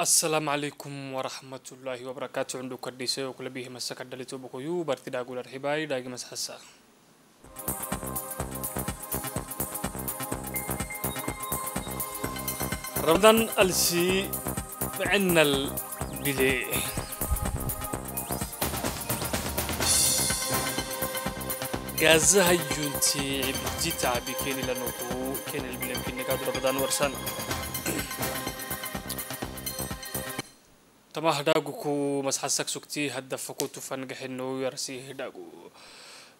السلام عليكم ورحمة الله وبركاته عندك كديسة وكل بيه مسكت دلتو بكويو برتي داقول الحباي داعي مسحسا رمضان السي بعنا البلي غازها يونتي عبدي تعبي كيني لنوكو كيني البلي كين رمضان ورسان تما هداغو كو مسحسك سكتي هدا فكوتو فنجح انو يرسي هداغو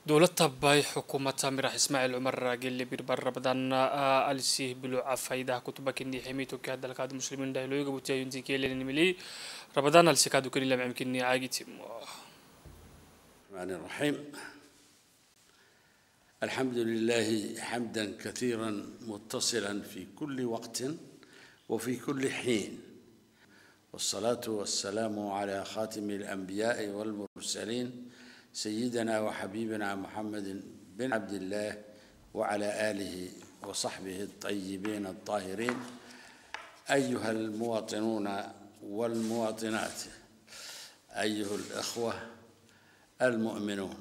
دولة باي حكومة تامرا اسماعيل عمر راجل اللي بير برا بدانا آه، اليسي بلو عفايدا كتبا كني حميتو كاد القاد مسلمين دايلو يقبو تيا ينزي كيلي نملي ربدانا اليسي كادو كني لم يمكنني عاقي تيمو الرحيم الحمد لله حمدا كثيرا متصلا في كل وقت وفي كل حين والصلاة والسلام على خاتم الأنبياء والمرسلين سيدنا وحبيبنا محمد بن عبد الله وعلى آله وصحبه الطيبين الطاهرين أيها المواطنون والمواطنات أيها الأخوة المؤمنون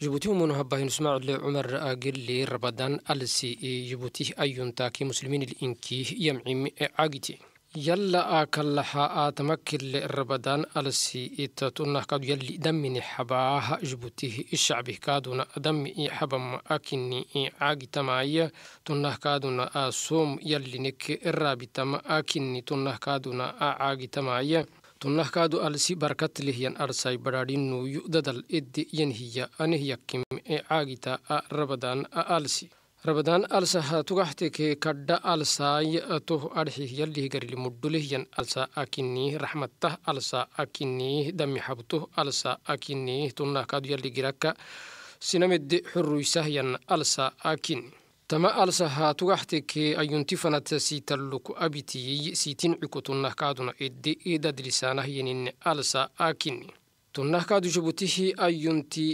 جيبوتي ومن هبا نسمع لعمر أجل لربدان ألسي جيبوتي أيون تاكي مسلمين الإنكي يمعي عاقتي يلا أكل ها آتمك اللي الربدان ألسي إتاتونا كاد يلي دمني حباها جبوتيه الشعب كادونا دمي حبا ما أكني عاقي تمايا تونا كادونا أسوم يلي نك الرابي تما أكني تونا كادونا عاقي تمايا تونا كادو ألسي بركات لهيان أرساي برارين نو يؤددل إد ينهي أنهي كم عاقي تا الربدان ألسي rabadaan alsah tugaxteke kadha alsaay toh adxih yalihgarili mudhulehyan alsa akinih raxmatah alsa akinih damixabtoh alsa akinih tunahkaadu yaligiraka sinamede xuruysahyan alsa akini tama alsaha tugaxteke fanat sitalluku abitiyey siitinciko tunahkaaduna ede edadlisaanahyanin alsa akini tunnahkaa dushubutihi ayyunti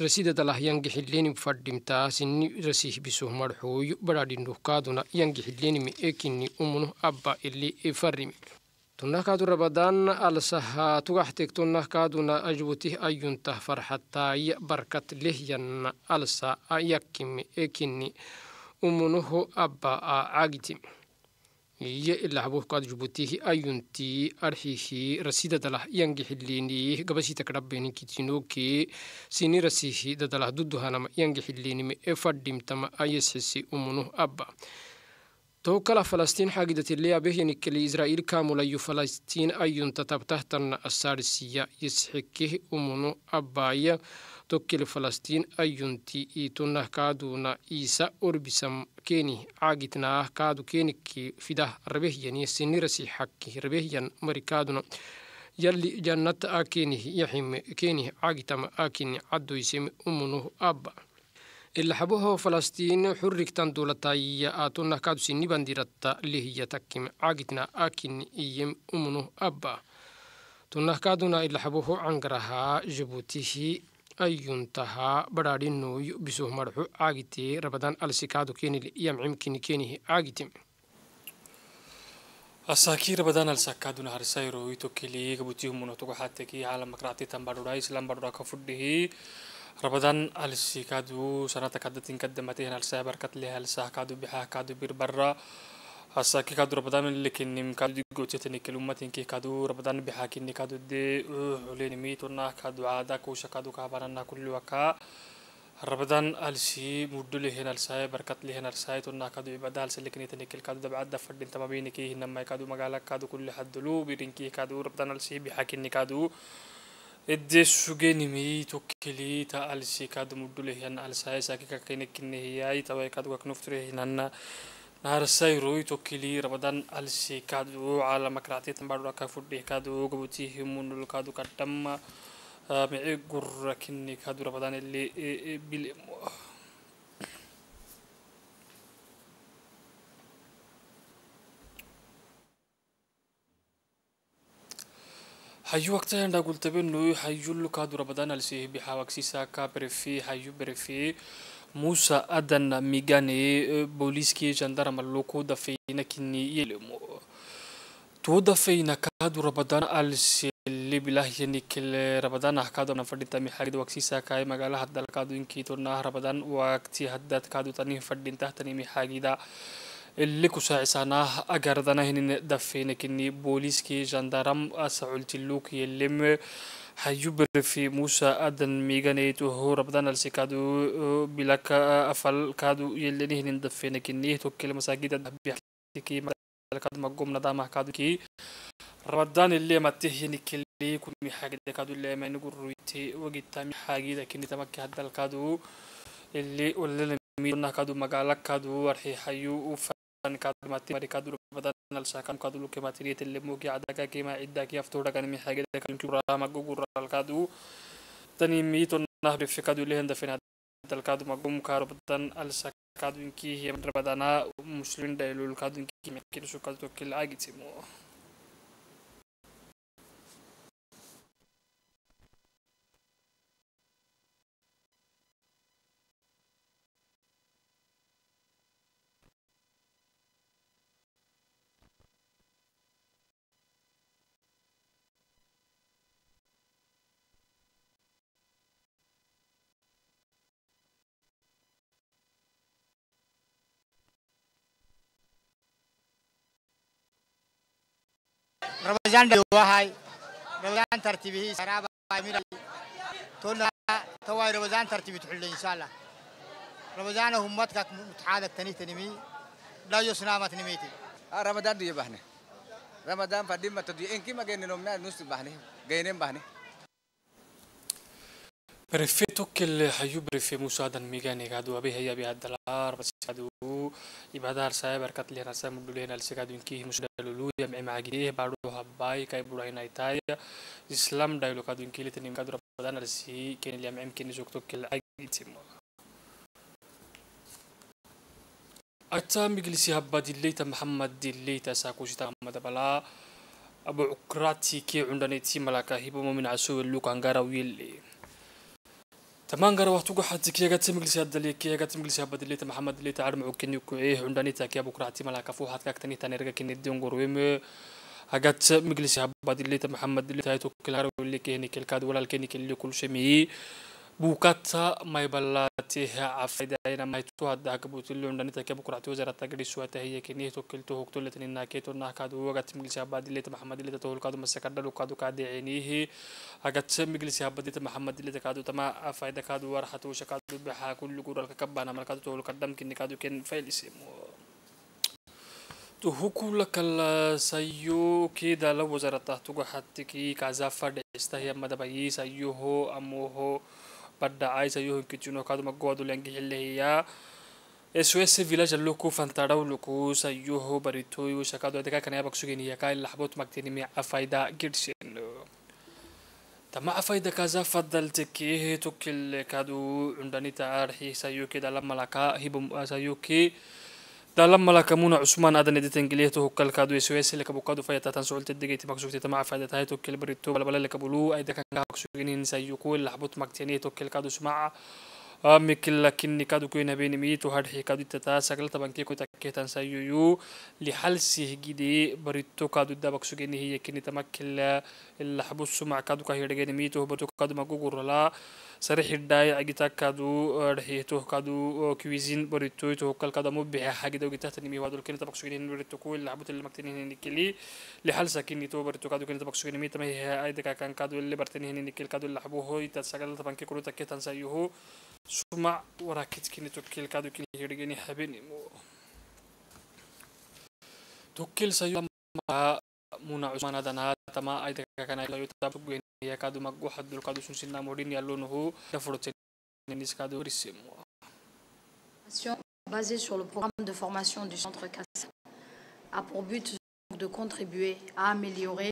rasidadala yangixilenimi fadhimtaa sini rasih bisuh marxuuyu badhadhinduhkaaduna yangixilenimi ekini umunu abba ili ifarimi tunnahkaadu rabadaan alsahaa tugaxteeg tunnahkaaduna ajubutih ayyuntah farxataaya barkat lehyanna alsa yakkimi ekini umunuhu abba a cagitimi يلعبوه قاد جبوتيه أيونتي أرحيه رسيدة دله ينجح الليني قبسي تكربيني كتينوكي سيني رسيه دله دودها نما ينجح الليني مئفردم تما أيس حسي أمنه أبا تو كلا فلسطين حاجدة اللي أبيه ينكلي إسرائيل كامولا يو فلسطين أيون تتبتهتن السارسية يسحكيه أمنه أبايا tokkile falastiin ayunti iitunah kaaduna isa orbisam keeni caagitnaah kaadu keeniki fida rabehyani sinirasi xakki rabehyan mari yali yalli jannata a keenih yaxime keenih caagitama akini caddoyseme umunuh abba ilaxaboho falastiin xurrigtan duulataayiya aatunah kaadu sinibandiratta lehiya takkim caagitna akini iyem umunuh abba tunah kaaduna ilaxaboho cangarahaa jabutihi ayuntahaa badhaadhinooyo bisuh marxu caagitee rabadaan alsikaado kenile yamcimkini kenihi asaki rabadan rabadaan alsakaaduna harisayro ito keliyey gabutihu munoto waxaatekii haala makracti tambadhura islam badhura ka fudhihi rabadaan alsikaadu sanata kadatin kadamate halsaabarkat le halsaakaadu bixaakaadu birbara hasa ki kadu rabadamin lekenim kadu digotetani kelumatinki kadu rabadan bixakini kadu de ulenimi tona kadu caada kuusha kadu kabanana kulli waka rabadan alsi muddo lehen alsaye barkat lehen alsaye tona kadu ibada alsa lekenitani kel kadu dabcadda fadhinta mabiniki hinamay kadu magaala kadu kulli hadulu birinki kadu rabadan alsi bixakini kadu ede sugenimi tokkeli ta alsi kadu muddo lehen alsaye saki kakenekine hiyay taway kadu kaknofture hinanna naharsay roito kilir badan alsi kadu ala makrati tambadu ka fudde kadu gobuti himunul kadu kadamma mi'i gurra kinni kadu badan illi bil حيو وقتها نقول تبنو حيو لو كادو ربضان السيه بحاوكسي ساكا بريفي حيو بريفي موسى أدن ميغاني بوليسكي جندرم اللوكو دفينا كني يلمو تو دفينا كادو ربدان ألسي اللي بالله ينك ربدان أحكادو نفردين تامي حاجد وكسي ساكاي مغالا حد الكادو إنكي تورنا ربدان وقتي حدات كادو تاني فردين تحتني مي حاجدا اللي كساعسانا أغاردانا هنين دفينا كني بوليس كي جندرم أسعولتي اللوك يلم حيبر في موسى أدن ميغاني وهو ربضان السي كادو بلاك أفل كادو يلنيه نندفين كي نيه توك المساقيدة بيحكي كي مدى مقوم نداما كادو كي ربضان اللي ماتيه نكي لي كل محاقي كادو اللي ما نقول رويتي وقيت تامي حاقي دا كي نتمكي هدى الكادو اللي ولل ميدونا كادو مقالك كادو ورحي حيو وفا ان كادو ماتي ماري كادو بدن الساكن كادو لوكي ماتيريت اللي موكي عدا كيما عدا كي افتورا كان مي حاجه داك كان كورا ما غوغور الكادو تاني ميتو نهر في كادو اللي هندفين هذا الكادو مقوم كارو بدن الساكن كادو انكي هي من ربدانا مسلمين دايلو الكادو انكي ميكيرو كادو كل عاقي تيمو رمضان دواهاي رمضان ترتيبه سرابة ميرا تونا تواي رمضان ترتيبه تحل إن شاء الله رمضان همتك متحالك تني تنمي لا يسنا ما تنميتي آه، رمضان دي بحنا رمضان فديم ما تدي إنكي ما جينا نومنا نص بحنا جينا بحنا برفتو كل حيو بريفي مساعدن ميغاني قادو أبي هي بي الدلار بس قادو يبادار سايبر كتلي رسام بدولين السكادو إنكي يا مع معجيه بارو هباي كاي بروين ايتاي إسلام دايلو كادو إنكي لتنين قادو ربادان رسي كين اللي يمعم كين زوكتو كل عقيد سيمو أتى مجلس هبة دليتا محمد دليتا ساكوشتا محمد بلا أبو عكراتي كي عندنا تي ملاكه هبو من عسو اللوك أنقارا ويلي تمان قرا وقت وقع حد كي قد مجلس هاد اللي كي قد مجلس هاد اللي محمد اللي تعلم عكني كويه عندني تاكي بكرة تي ملاك فو حد كتني تنرجع كني ديون قرويم هقت مجلس هاد اللي محمد اللي تايتو كل عرب اللي كهني كل كاد ولا الكني كل كل شيء مي بوكاتا ما يبلا تيها عفيدة هنا ما يتوه ده كبوت اللون ده نتكلم بكرة توزر التجري سوى تهيه كنيه توكلته هو كتلة إننا كيتو إنها كادو وقت مجلس عباد اللي محمد اللي تقول كادو مسكر دلو كادو كادي عينيه هقت مجلس عباد محمد اللي تكادو تما عفيدة كادو ورحة وش كادو بحا كل جورا كبانا ما كادو تقول كدم كني كادو كن فايل اسمه هكو لك السيو كده لو وزارة تحتوجه حتى كي كذا فرد استهي مدبعي سيو هو أمو هو badda aysa yohonkicino kaduma goodu lengixilehiyaa سويس فيلاج لوكو فانتارو لوكو سيوهو بريتويو شكادو دكا كان يابك سوغيني يكا لحبوت مكتيني مع أفايدا جيرشين تما أفايدا كازا فضل تكيه توكل كادو عندني تارحي سيوكي دالا ملاكا هيبو سيوكي dalamala kamuna cusman adan editan geliyatu hukkalkaadu esuesile kabukaadu fayatatan suculta degeyti maksuftita macafayda tahay tokkel barito balbalale kabulu aydakan kahaksuginin sayukuil laxbut maktiyaniye tokkelkaadu sumaca mikila kini kadu kuina bini mitu had hikadu tata sagal tabanki ko taketan sayuyu li hal sihgidi barito kadu dabak sugeni hiya kini tamakila illa habussu ma kadu ka hirgeni mitu hubatu kadu magugurla sari hirdai agita kadu dhihito kadu cuisine barito to kal kadu mubbiha hagida gita tanimi wadul kini tabak sugeni barito ko illa habut illa maktini nikili li hal sakini to barito kadu kini tabak sugeni mitu ma hiya aidaka kan kadu illa bartini nikil kadu illa habu hoy tasagal tabanki ko taketan sayuhu suma waraakidkini tokkilkaadu kinihirgini habinimu tokkil sayumaa muna cusmanadanaatama aydakakanayotabguyaniakaadu magguxadulkaadu sunsinamodhin yallonuhu dafuroteniskaadu risimu basée sur le programme de formation du centre CASA a pour but de contribuer à améliorer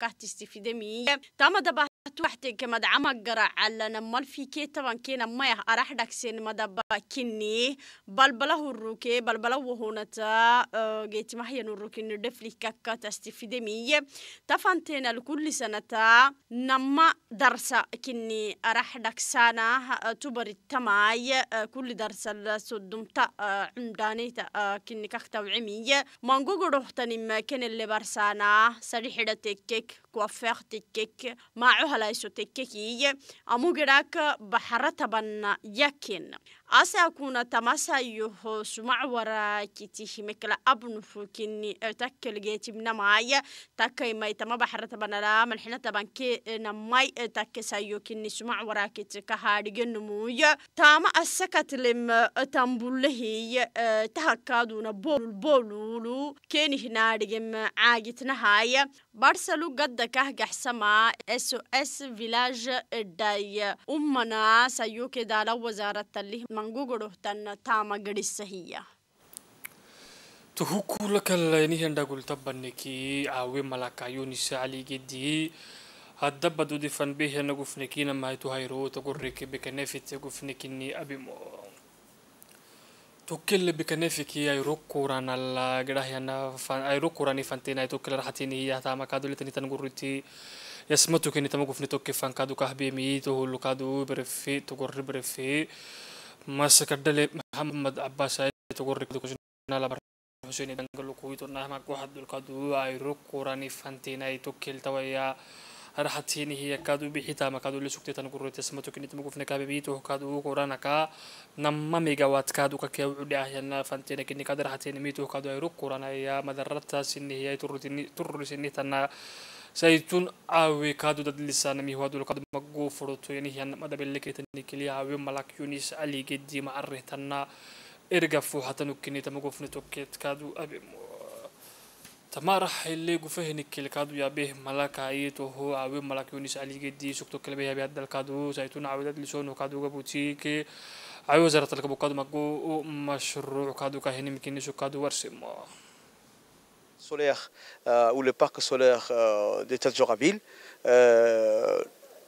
قحت استفيدمي تما دبا توحتي ما دعم قرا على نمال في كي طبعا كي نما أراح دكسين ما دبا كني بلبله الروكي بلبله وهونتا جيت آه، ما هي نروكي ندفلي كاكا تستفيدمي تفانتين لكل سنة نما درس كني أراح دكسانا آه، تبر التماي آه، كل درس تا عمداني تا كني كاكتا وعمي نقول روحتني ما كن اللي برسانا سريحة دتك كيك كوافيخ تكيك ما عهلا يسو تككي أمو غراك بحرة تبن يكن أسا كونا تمسا يوهو سمع ورا كتي هميكلا أبن فوكيني اتاك لغيتي من ماي تاك ما يتما بحر تبان لا ملحنا تبان كي نماي اتاك سايو كيني سمع ورا كتي كهاري نموي تاما أساكا تلم تنبولهي تهكادو نبولو البولولو كيني هنا رجم عاجت نهاية بارسلو قد كه جحسما اسو اس فيلاج داي أمنا سايو كدالا وزارة تليه من mangu godohtan taama gadhisahiyya تهوكو لك الليني هندا قلت بنكي عاوي ملاكا يونس علي جدي هدا بدو دفن به نقفنكي نما هيتو هيرو تقول ريكي بكنافي تقفنكيني أبي مو توكل بكنافك يا يروكو رانا لا جراهي أنا فان يروكو راني فانتينا توكل راحتيني هي هتا كادو لتني تنقرتي يسمتو كني تمقفني توكي فان كادو كهبي مي تهولو كادو برفي تقول برفي مسك دلي محمد عباس سعيد تقول كوجنا لبر حسين دنقل كويتو نهما واحد القدو اي ركوراني فانتيناي توكل تويا raxatiin hiya kaad u bixita ama kaad u la sugtay tan gurrita samato kinit mugufna ka bibito kaad u qorana ka namma mega waad kaad u ka kee u dhahayna fantina kinni kaad raxatiin miito kaad ay ru qorana ya madarrata sinni hiya turrusinni tanna سيتون عوي كادو داد لسانا ميوادو لقد مقو فروتو يعني هيان مدى بلك يتني كلي عوي ملاك يونيس علي جدي مع الرهتنا إرغا فوحة نكني تمقو فنتو كيت كادو أبي تما راح اللي قفه نكيل كادو يا به ملاك عيتو هو عوي ملاك يونيس علي جدي سكتو كل بيه بياد كادو سيتون عوي داد لسانو كادو قبوتي كي عوي وزارة الكبو كادو مقو مشروع كادو مكيني شو كادو ورسي مو solaire euh, ou le parc solaire euh, de Tadjoraville. Euh,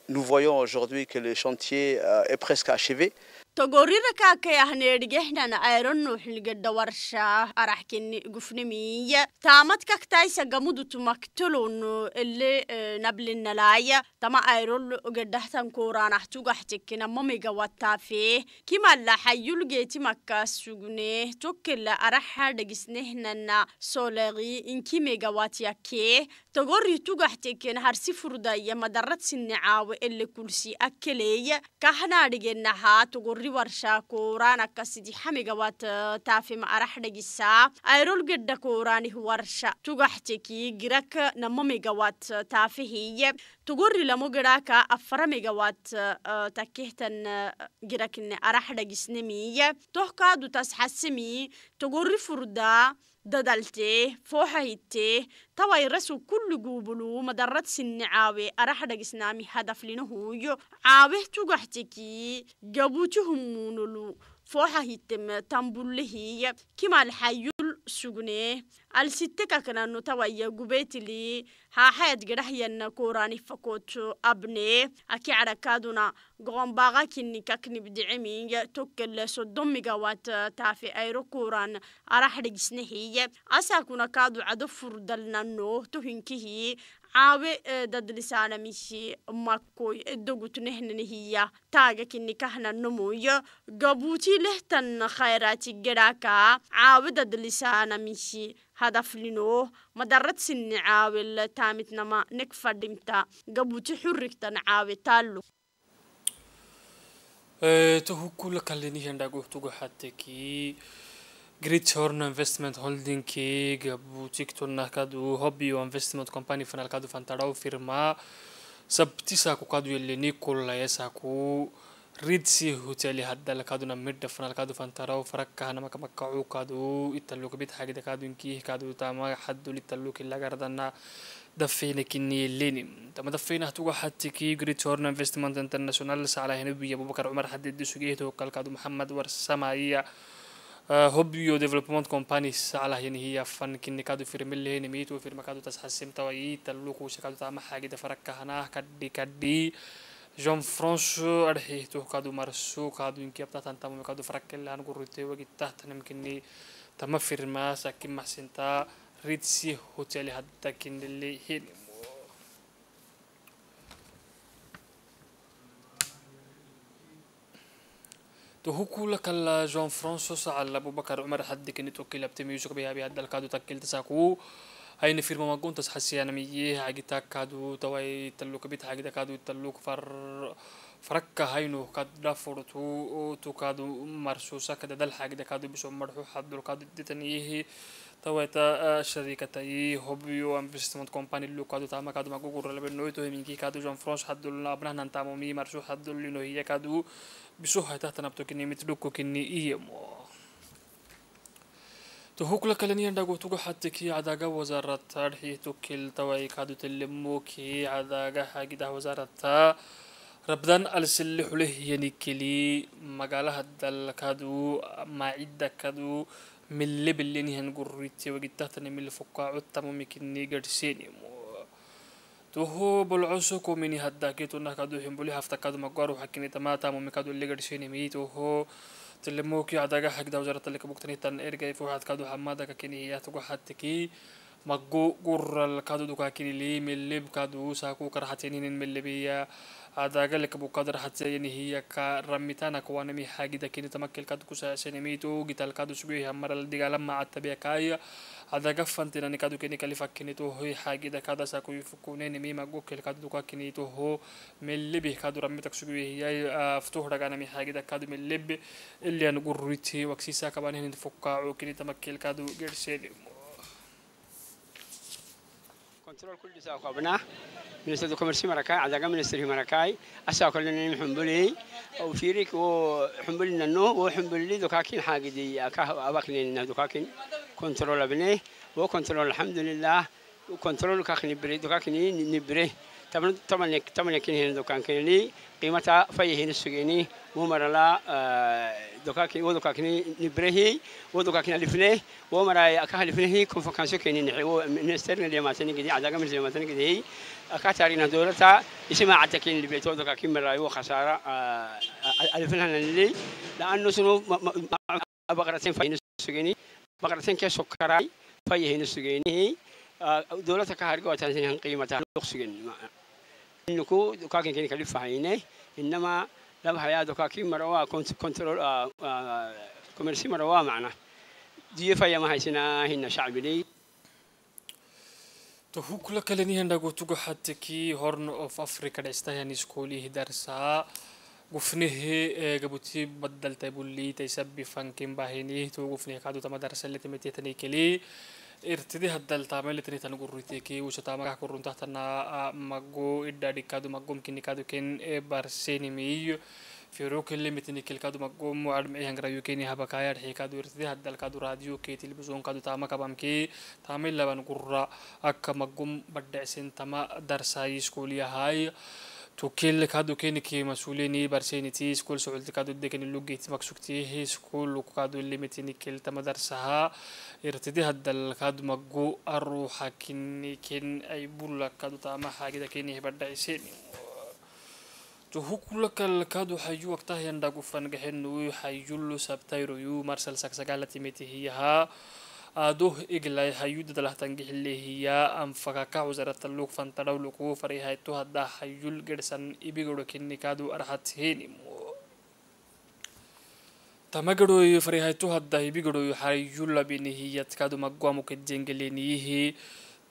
nous voyons aujourd'hui que le chantier euh, est presque achevé. تقريركَ كيهنيرجحنا نعيرن وحلق الدورشة أرحكن قفنمية تامت كاكتايسة قمودو تمكتلون اللي نبل النلاية تما عيرن قدحتا كوران احتوق احتكنا ممي قواتا فيه كما اللا حيو لقيتي مكاس شغنيه توك اللا أرحا دقسنهنا نا سولغي انكي مي قواتيا كيه تقري توق احتكنا هر سفر داية مدارت سنعاوي اللي كلسي أكليه كحنا رجينا ها تقري ri warsha kuran akasidi xamiga wat taafima arax dhagisaa ayrol gedha kurani warsha tugaxteki girak namamiga wat taafihiye tuguri lamo giraka afaramiga wat takihtan girakine arax dhagisnemiye tohkaadu tas xasimi tuguri furdaa ددلتي فوحيتي توي رسو كل جوبلو مدرت سن عاوي أرح دقسنامي هدف لنهويو عاوي تقحتكي جابوتهم مونولو فوحة هتم تنبله كما الحيو sugne alsitte kakanano tawaya gubetili haxaed gedahyana koranifakotso abne aki cadakaduna goqombaqa kini kaknibdicimig tokkele sodomigawat taafi ayro koran araxdhigisnehiy asakuna kadu cado furdalnano tohinkihi caawe eh, dadlisaanamihi makkoy edogutnehnenehiya eh, taaga kini kahnanomoy gabuuti lehtan khayraati gedhaka caawe dadlisaanamihi hadaflino madarad sinni caawel taamitnama nek fadhimta gabuuti xurrigtan caawe taalo eh, tohukkula kalenihandhagohtugaxatekii Grithorn Investment Holding che gabutiktun nakadu hobby و investment company fanalkadu fantaraw firma sabtisa ku kadu yelini kullayasa ku ridsi hoteli hadalakaduna midda fanalkadu fantaraw farakka namaka makkacu kadu italluka bit hagida kadu inki kadu tamaga haddul italluki lagardana دفينا كني ليني تما دفينا هتوقع حتى كي جريت هورن انفستمنت انترناشونال سعلا هنبي ابو بكر عمر حدد سوقيه توكل كادو محمد ورسمايه هوبيو ديفلوبمنت كومباني على يعني هي فن كني كادو فيرملي هني ميتو فيرما كادو تسحسم توي تلوكو شكادو تعمل حاجة دفرك هنا كدي كدي جون فرانشو أرحي تو كادو مرسو كادو إنك أبتا تنتمو كادو فرك اللي أنا هنقررته وقت تحت نمكني تم فيرما ساكن محسن محسنتا ريتسي هوتيل هدا كن اللي هني to hukula kala Jean François Saal Abu Bakar Umar haddi kini tokki labte miyusu kabi abi adal kadu takkil tasaku hayni firma magun tas hasiyana miye hagi takkadu tawai tallu kabit hagi takkadu tallu far فرك نو قد دافور تو كادو مرسوسة كده دل حاجة كادو بيسو مرحو حد دول كادو دتنيه تويتا شركة تي إيه، هوبيو ام بيستمنت كومباني لو كادو تاما كادو ماكو كورلا بنويتو هيمينكي كادو جون فرانس حد دل نابنا هنتامو مي مرسو حد دل لينو هي كادو بسوها تحت نبتو كني متلوكو كني إيمو تهوك لك لن يندقو تقو حتى كي عداقا وزارة تارحي توكيل تواي كادو تلمو كي عداقا ده وزارة تا السلح له يعني كلي مقالة الدل كادو ما عدة كادو من اللي باللي نهن قريتي وقد من الفقاعة تمامي كني قرسيني مو تهوب بالعسو من مني هدا كي تونا كادو هيمبولي هفتا كادو حكيني تماتا مو اللي قد شيني مي توهو تلموكي عداقا حق دا وزارة اللي كبوكتني تان إرقاي فوحات كادو حمادا كاكيني هياتو كو حتكي مقو قر الكادو دوكا كيني لي من ملب كادو ساكو كرحتينين ملبيا عداقا اللي كبوكادو رحتيني هي كرميتانا كوانمي حاجي دا كيني تمكي الكادو كو ساسيني ميتو جيتا الكادو سبيو همرا لديقا لما عتبيا كايا ada gafantinani kadukeni kalifakini toho hagida kadasa kuyufukuneni mima gokkel kadukakini toho mellibi kaduramitak suguyehiyay aftuhraganami hagida kadu mellibi ilian gurriti waksisa kabanhenin fukkaacu kini tamakkel kadu gerseni كنترول كل قبنا من منستر كوميرسي مراكاي عدا كم منستر مركاي أساكو لنا نحمبلي أو فيريك وحمبلنا النو وحمبلي دكاكين حاجة دي أكاه أباكلين دكاكين كنترول بني وكنترول الحمد لله وكنترول كاكين بري دكاكين نبري تمنيك تمنيك هنا دوكان كيني قيمتها فيه هنا السجيني ومر لا آه، دوكاكي ودوكاكي نبرهي ودوكاكي لفنه ومر أكاه لفنه كم فكان شو كيني نحيو منستر اللي ما تني كذي عذاب من اللي ما تني كذي أكاتارينا دولتها اسمع عتكين اللي بيتوا دوكاكي مرة وخسارة ألفنها آه، اللي لأنه سنو بقرتين فيه السجيني بقرتين كسكراي فيه هنا السجيني آه، دولتها كهرجو تنزين قيمتها لقسجين نكو كاكين كين كلف عيني إنما لما حياة كاكين مروا كنت كنترول آه، آه، كوميرسي مروا معنا دي فيا ما هيسنا هنا شعب لي تهوكلا كلني هندقو تجو حتى كي هورن أوف أفريقيا دستهاني سكولي درسا قفنه آه، قبوتي بدل تبولي تيسبي فانكين باهينيه تو قفنه كادو تما درسا اللي كلي irtidi haddaltaamele tinitan gurriteke wusataamagah kurruntahtana mago idhadhikadu magomkinikadu ken barsenimiyo firokelemitinikeilkadu magom admehangarayoken habakayad xikadu irtidi haddalkadu raadiyo ke televizionkadu taama kabamke taame laban gurra akka magom badhecsen tama darsayi iskuuliyahay توكيل كادو كيني كي مسؤوليني برسيني تي سكول سعول تكادو دي كيني لوجي تمكسوكتي هي سكول وكادو اللي متيني كيل تمدرسها ارتدي هاد الكادو مقو اروحا كيني كين اي بولا كادو تاما حاجة كيني هبردعيسيني tuhu kula kalkaad waxaa yuu agtahayan dhagu fangaxin uu xayullu sabtayro yuu marsal sagsagaala timitihiyahaa aadoh eglay hayuda dalahtangixilehiya anfakaka wuzarataluk fantaraw luku farihaytu hadda hayul gersan ibigoro kinnikadu arhatihenimu tamagaroyu farihaytu hadda ibigoroyu hayulabinihiyadkadu magwamukedjengeleniyihi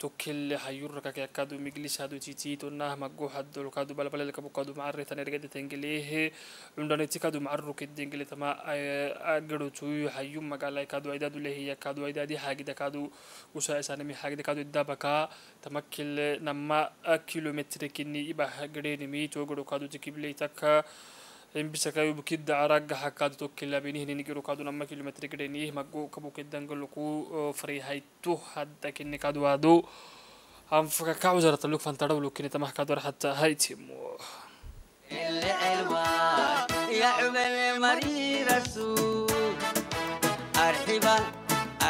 تو كل حيور كاك يكادو مجلس هادو تي تي تو ناه مجو هادو كادو بلا بلا لكابو كادو معري تاني رجعت تنجليه عندنا تي كادو معرو كدين قلت ما أجرو توي حيوم مقالة كادو عدد اللي هي كادو عدد حاجة كادو وشا إسانا مي حاجة دا كادو الدابكا تمكل نما كيلومتر كني إبا حقرين مي تو كادو تكيب ليتك ximbisakayo bukidda araga hakadto kilabinihininigiro kadunama kilometri gidheniyih mago kabukidangaluku farihaytu hadda kinikadwado hanfaka kacuzarataluk fantadhawlu kinitamah kadwar hata haytimo أرحبا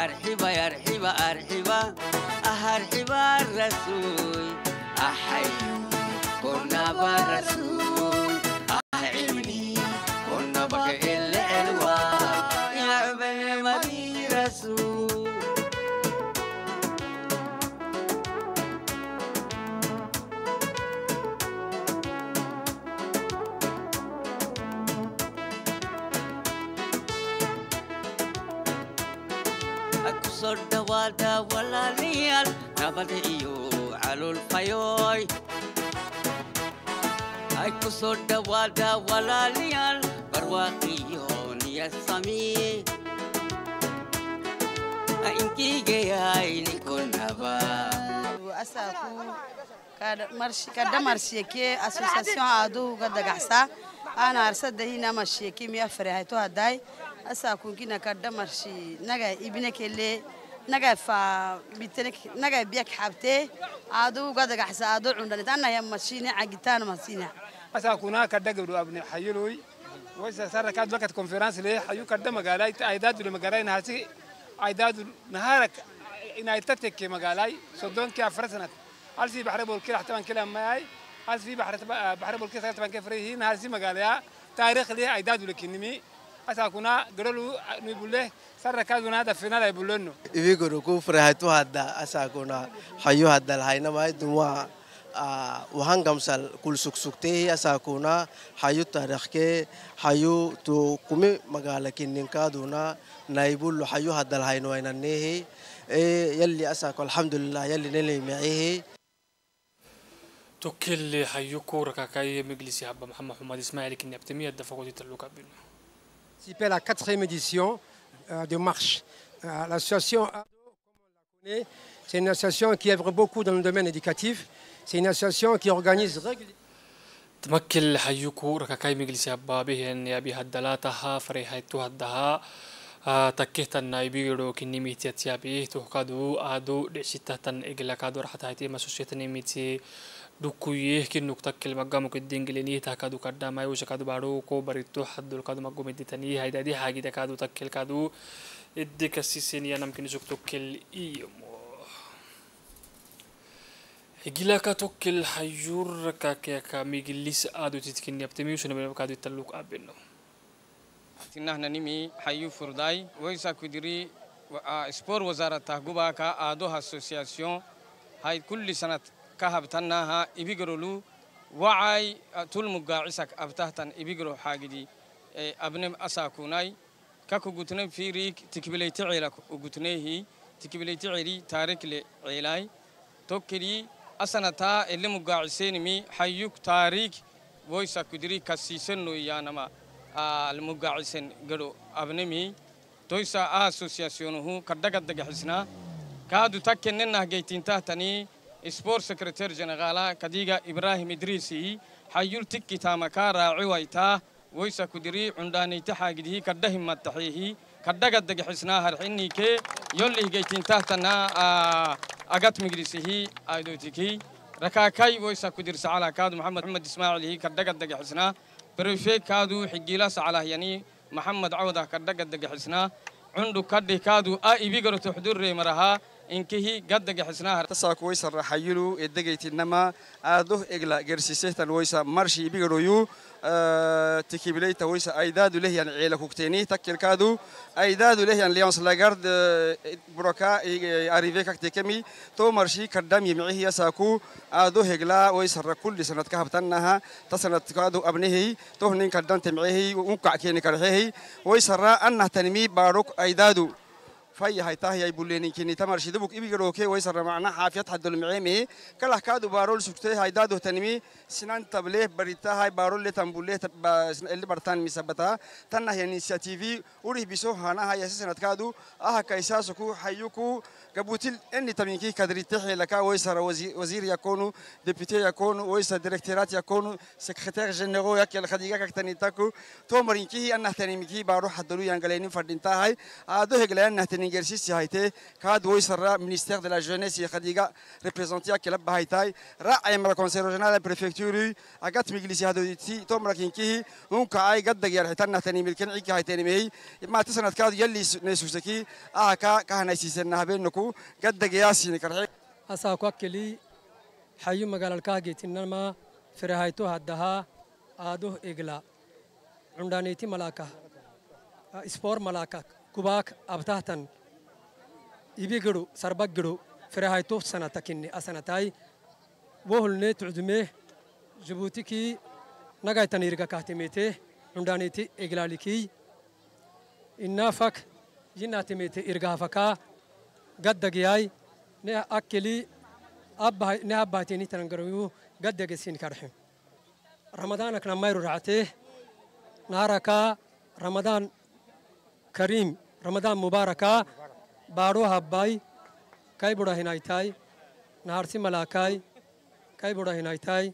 أرحبا أرحبا أرحبا أرحبا الرسول أحيو كنا بالرسول nabada walaalayaal nabada iyo caloolfayooy hay ku soo dhowaada walaalayaal barwaaqiyo niyad samii kadhamarsheke association aadu uga dagaxsa ana arsada hina masheke miya farahayto haday asakunkina kadhamarshi naga ibinakele نجف بيتنك نجف بيك حبته عدو قد جحس عدو عندنا تنا يا مسينا عجتان مسينا بس أكونا كده قبل أبني حيلوي وإذا صار كاد وقت كونفرنس ليه حيو كده مقالي عيدات ولا مقالي نهاسي عيدات نهارك إن عيدتك مقالي صدقون كي أفرسنا هل في بحر بولكي رح تبان كلام ماي هل في بحر بحر بول رح تبان كفري هنا هل في مقالي تاريخ ليه عيدات ولا كنمي asaakuna garalu nu bulle sarakaaduna dafinala bullenno ibigoro ku farahatu hadda asaakuna hayo hadda lahaynama duma wahan gamsal kul sugsugtee asaakuna hayo taarikhkee hayo to kumi magaala kinninkaaduna naybullu hayo hadda lahaynoaynaneehe يلي أساك الحمد لله يلي نلي معيه تكلي حيكورك كاي مجلسي حب محمد حماد إسماعيل كني أبتمية دفقودي تلوك أبينه la quatrième édition euh, de Marche. Euh, l'association ADO, c'est une association qui œuvre beaucoup dans le domaine éducatif. C'est une association qui organise régulièrement dukuyeh kinuk takkil magamuk idingilini takadu kadamayo shakadu baro ko barito haddul kadu magum iditani haidadi hagida kadu takkil kadu idikasisin yanam kinisuk tukkil iyomo higilaka tukkil hayurka keka migilis adu titkin yaptemi shuna bena kadu talluk abinno tinahna nimi hayu furdai waisa kudiri سبور وزارة تهجوبا كا أدو أسوسياسيون هاي كل سنة كهبتناها إبيجرولو وعي تلمقاعسك أبتهتن إبيجرو حاجدي إيه، أبنم أساكوناي كاكو قتنا في ريك تكبلي تعيلك وقتناهي تكبلي تعيلي تارك لعيلاي توكري أسنا تا اللي مقاعسين مي حيوك تاريك ويسا كدري كسيسن نويانما آه، المقاعسين قلو أبنمي تويسا آسوسياسيونه كردقت دقحسنا كادو تاكي ننه جيتين تهتني سبور سكرتير جنغالا كديغا إبراهيم إدريسي حيول تكي تامكا راعي ويتا ويسا كدري عنداني تحاقده كدهم متحيه كدغا دغ حسنا هرحيني كي يولي جيتين تحتنا أغات مجلسيه آيدوتيكي ركاكاي ويسا كدير سعالا كاد محمد محمد إسماعيل هي كدغا دغ حسنا بريفي كادو حجيلا سعالا يعني محمد عوده كدغا دغ حسنا عنده كدي كادو آي بيغرو تحضر مرها inkihi gaddega xisnaha tasaakuwaysa raxayilu edegaytinama aadoh egla gersisehtan waysa marshi ibigaroyu tikibileyta waysa aydaadu lehyan ciila kugteeni takkilkaadu aydaadu lehyan lions lagard buraka arrive kaktekemi to marshi kaddam yimicihiya saaku aado hegla waysara kulli sanad ka habtannaha ta sanadkaadu abnehi tohnin kaddante micehi unkac keeni karxehi waysara annah tanimi baarok aydaadu هاي تاهي أي بوليني كني تمر شيء دبوك إبي جروكي ويسر معنا حافية حد المعيمي كله كادو بارول سبتي هاي دادو تنمي سنان تبليه بريتا هاي بارول لتنبوليه اللي برتان مسبتها تنا هي إنسياتيفي وريه بيسو هنا هاي أساسا كادو أها كيساسكو حيوكو قبوتيل إني تمينكي كدري تحي لك ويسر وزير يكونو دبتي يكونوا ويسر ديركتيرات يكونو سكرتير جنرو يك الخديجة كتني تاكو تومرينكي أنه تنميكي بارو حدلو ينقلين فردين تهاي آدو هجلين أنه exercice هايتي كاد ويسرى ministère de la jeunesse يخديغا représenté à كلب هايتاي را ايمرا conseil régional de préfecture اغات مجلس هادوتي تومرا كينكي هون كاي قد دغير حتنا ثاني ملكن عيكي هايتين مي ما تسند كاد يلي نسوسكي اه كا كهنا سيسنا بينكو قد دغياسين كرحي هسا كوكلي حي مغال كاغيتنما فرهايتو هدها آدو إغلا عندانيتي ملاكا إسبور ملاكا كوباك أبتهتن ibigidu sarbagidu firahaito sanata kinni asanatai wohulne tucdumee jubuutikii nagaytanirga kahtimite hundaniti iglaalikiy innafak yinatimite irgahafaka gaddagiyay ne akkili ne abbahtini tanangarayu gaddagesin karxe ramadanak namayru racte naaraka ramadan karim ramadan mubaraka بارو هباي كاي بودا هنايتاي نهارسي ملاكاي كاي بودا هنايتاي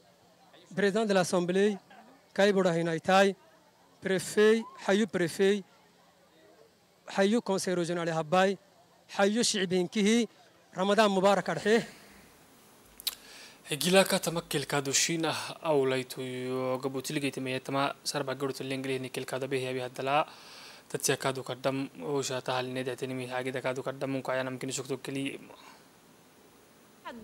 بريزان دي لاسومبلي كاي بودا هنايتاي بريفي حيو بريفي حيو كونسير ريجونال هباي حيو شعبين كهي رمضان مبارك أرحيه هجيلاكا تمكيل كادوشينا أو ليتو قبو تلقيت ميتما سربع قرط الإنجليزي كيل كادبيه يبي هدلا تتسيا كادو كردم وشا تهال ندع تنمي حاجة دا كادو كردم ممكن عيانا ممكن شكتو كلي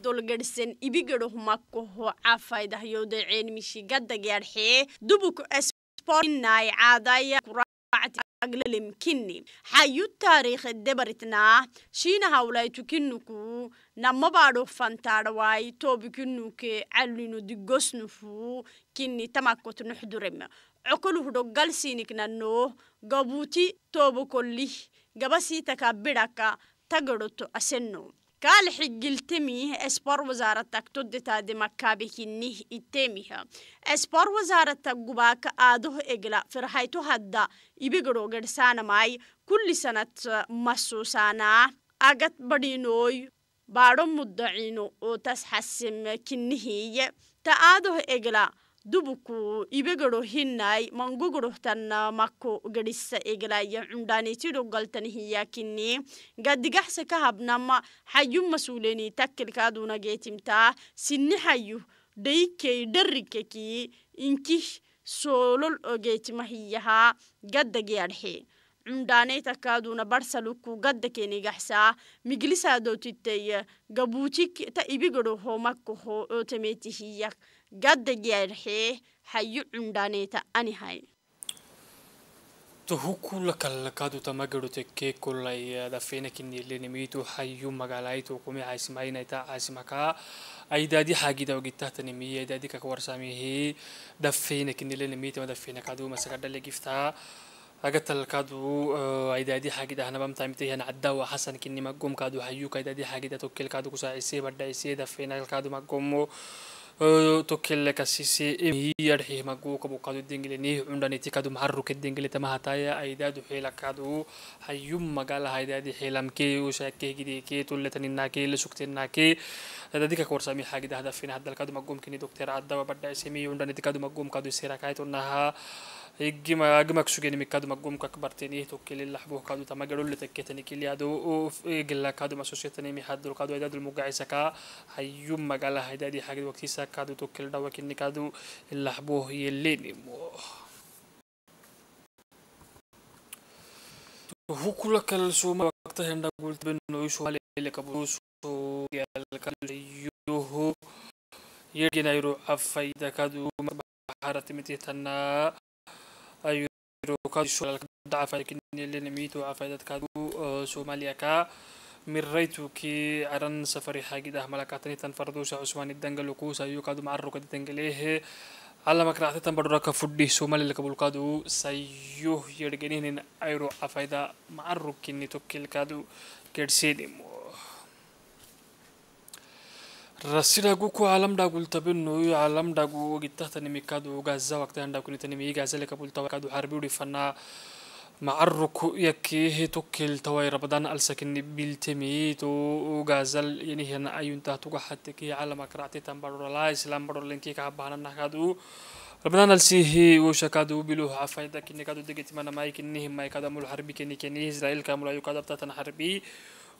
dolgarsan ibigarahmakho caafaydahyowda ceenmishi gadda gaadhxee dubuku esporinaay caadaya kuracti aglalimkini xayu taariikhe debaritnaa shiina hawlaytukinuku namabaadho fantaadhawaay toobikinuke calino digosnufu kini tamakot nuxdurema cokoluhudho galsiiniknano gabuuti toobokolih gabasiitaka bidhaka tagaroto aseno kaal xigiltemih esbor wasaaratak todetaade makaabikinih itemiha esbor wasaaratak gubaaka aadoh egla firhayto hadda ibigaro gersaanamay kulli sanat masuusaanaa agad badhinooy baadho mudacino oo tasxasema kinihiye ta aadoh egla dubuku ibegaro hinai mangugoroh mako garissa eglaya cundanitiro galtanihiya gadigaxse kahabnama xayu masuleni takkelkaaduna sini sinni xayu dhaykey dharrikeki inkih soolol ogeetimahiyahaa gaddagiadhe cumdhaanayta kaaduna barsaluku gaddakenigaxsaa miglisaadotitay gabuutik ta ibigaro homakkoho ootameetihiyak gaddagiyayrxee hayu cumdhaanayta anihay tuhukula kalakaduta magarote kekolay dafeena kinilnimitu hayu magaalaitu kumi caasimainayta caasimakaa aidaadi xaagida ogitahtanimiye aidaadi kakawarsamihi dafeena kinilnimita dafeena kaduma sagadhalegiftaa agatalkaad wuu caydaadiixagid ahna bamtaimtihana caddawa xasankinni magomkaadu hayuu kaydadiixagida tokkelkaadu kusaacisee badhaisiyada finalkaadu magomo tokkelle kasise yarxih maguuka bukaadu dengileni cundhanitikadu maxaruke dengiletamahataya aydaadu xeelakaadu hayum magaala haydaadi xeelamkee usaakee gidikee tulletaninnakee lesugtenakee dadika korsami xagida hadafina hadalkaadu magomkini dokter caddawa badhaisemi cundhanitikadu magomkaadu iserakaytonahaa هيجي ما أجمع شو جني مكاد مقوم كبرتني توكل اللي حبوه كادو تما جرو اللي تكتني كل يادو وجل كادو ما مسوسية محد مهدر كادو هيدا المقاعي سكا هيوم ما جلا هيدا دي حاجة وقتي سكادو توكل دوا كني كادو اللي حبوه يليني مو هو كل كل سو ما وقتها هندا قلت بنو يسوع اللي كبروا كبروس يرجع يرو أفيدا كادو ما مبحارة متيتنا وكاد شغل عفايد كني لين ميت وعفايد كادو آه، سوماليا كا مريتو كي عرن سفري حاجة ده ملكاتني تنفردوش عثمان الدنجل وكوسا يو كادو معرو كده دنجليه على ما كرهت تنبرك فدي سومالي لكبول كادو سيوه يرجنين ايرو عفايدا معرو كني توكل كادو كرسيدمو rasiraguko alamdhagultabinoyo alamdhagu ogitahtanimikadu gaza waktahandhakunitanimeigazalekabultawakadu harburi fana macaruku yakehe tukiltawai rabadan alsakini biltemi to gazal yanihana ayuntah tuga hateki calamakaraacti tambadorala islam badolenki kahabahananakadu ربنا نلسيه وشكادو بلوها فايدة كني كادو دقيت مانا ماي كنيه ماي كادا مول حربي كني كني إسرائيل كامل أيو كادا بتاعتنا حربي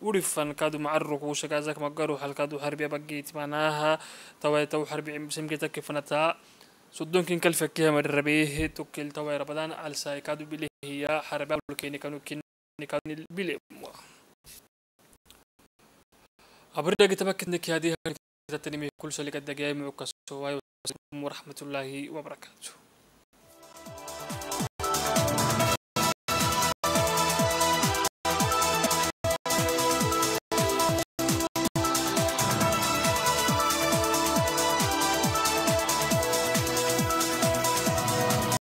ورفن كادو معرق وشكازك مقارو كادو حربية بقيت معناها تو وحربي سمكتا كفنتا سدون كن كل فكيها مدربيه تكل تواي ربدان على كادو بلي هي حربية ولكيني كانوا كن كانوا بلي أبرد أجتبك هذه تتنمي كل شيء لقد مع وكسوا ورحمة الله وبركاته